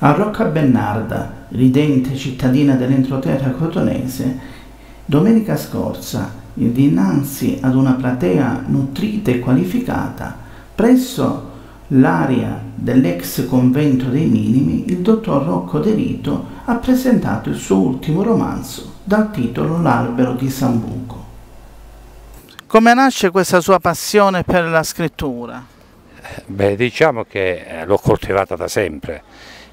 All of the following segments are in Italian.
A Rocca Bennarda, ridente cittadina dell'entroterra cotonese, domenica scorsa, dinanzi ad una platea nutrita e qualificata, presso l'area dell'ex convento dei minimi, il dottor Rocco De Rito ha presentato il suo ultimo romanzo dal titolo L'albero di San Buco. Come nasce questa sua passione per la scrittura? Beh, diciamo che eh, l'ho coltivata da sempre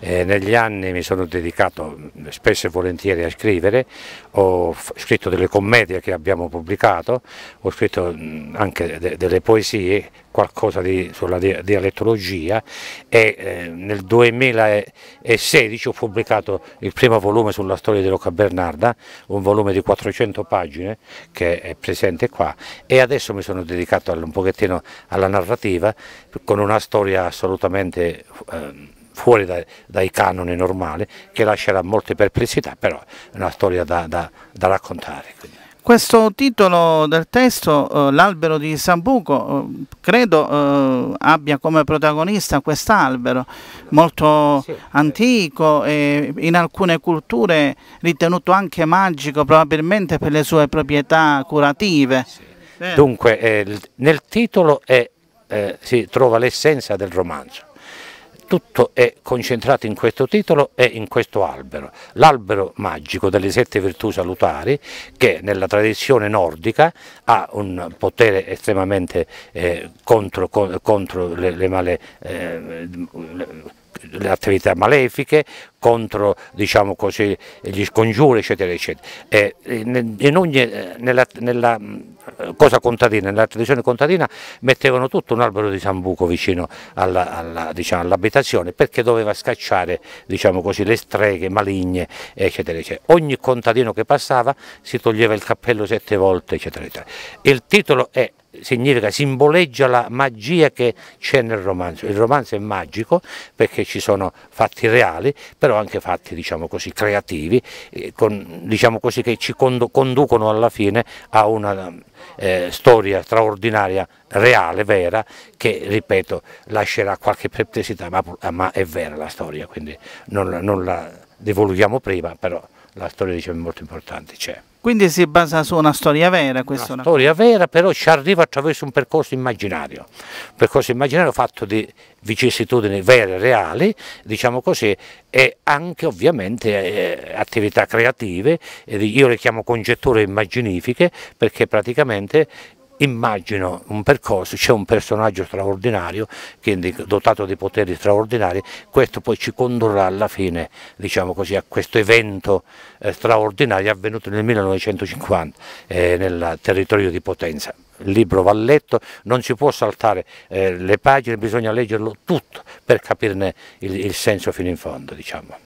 eh, negli anni mi sono dedicato spesso e volentieri a scrivere, ho scritto delle commedie che abbiamo pubblicato, ho scritto anche de delle poesie, qualcosa di, sulla di dialettologia e eh, nel 2016 ho pubblicato il primo volume sulla storia di Rocca Bernarda, un volume di 400 pagine che è presente qua e adesso mi sono dedicato un pochettino alla narrativa con una storia assolutamente... Eh, fuori dai, dai canoni normali che lascerà molte perplessità, però è una storia da, da, da raccontare. Quindi. Questo titolo del testo, eh, l'albero di Sambuco, eh, credo eh, abbia come protagonista quest'albero, molto sì, antico e in alcune culture ritenuto anche magico probabilmente per le sue proprietà curative. Sì. Dunque eh, nel titolo è, eh, si trova l'essenza del romanzo tutto è concentrato in questo titolo e in questo albero, l'albero magico delle sette virtù salutari che nella tradizione nordica ha un potere estremamente eh, contro, contro, le, le male... Eh, le, le attività malefiche, contro diciamo così, gli scongiuri eccetera eccetera. E in ogni, eh, nella, nella, mm, cosa contadina, nella tradizione contadina mettevano tutto un albero di sambuco vicino diciamo, all'abitazione diciamo, all perché doveva scacciare diciamo così, le streghe maligne eccetera eccetera. Ogni contadino che passava si toglieva il cappello sette volte eccetera eccetera. Il titolo è significa, simboleggia la magia che c'è nel romanzo. Il romanzo è magico perché ci sono fatti reali, però anche fatti, diciamo così, creativi, eh, con, diciamo così, che ci conducono alla fine a una eh, storia straordinaria, reale, vera, che, ripeto, lascerà qualche perplessità, ma, ma è vera la storia, quindi non, non la divulghiamo prima, però la storia diciamo, molto importante c'è. Quindi si basa su una storia vera? Questa una, una storia vera però ci arriva attraverso un percorso immaginario, un percorso immaginario fatto di vicissitudini vere, reali, diciamo così, e anche ovviamente eh, attività creative, io le chiamo congetture immaginifiche perché praticamente immagino un percorso, c'è un personaggio straordinario, quindi dotato di poteri straordinari, questo poi ci condurrà alla fine diciamo così, a questo evento eh, straordinario avvenuto nel 1950 eh, nel territorio di Potenza. Il libro va letto, non si può saltare eh, le pagine, bisogna leggerlo tutto per capirne il, il senso fino in fondo. Diciamo.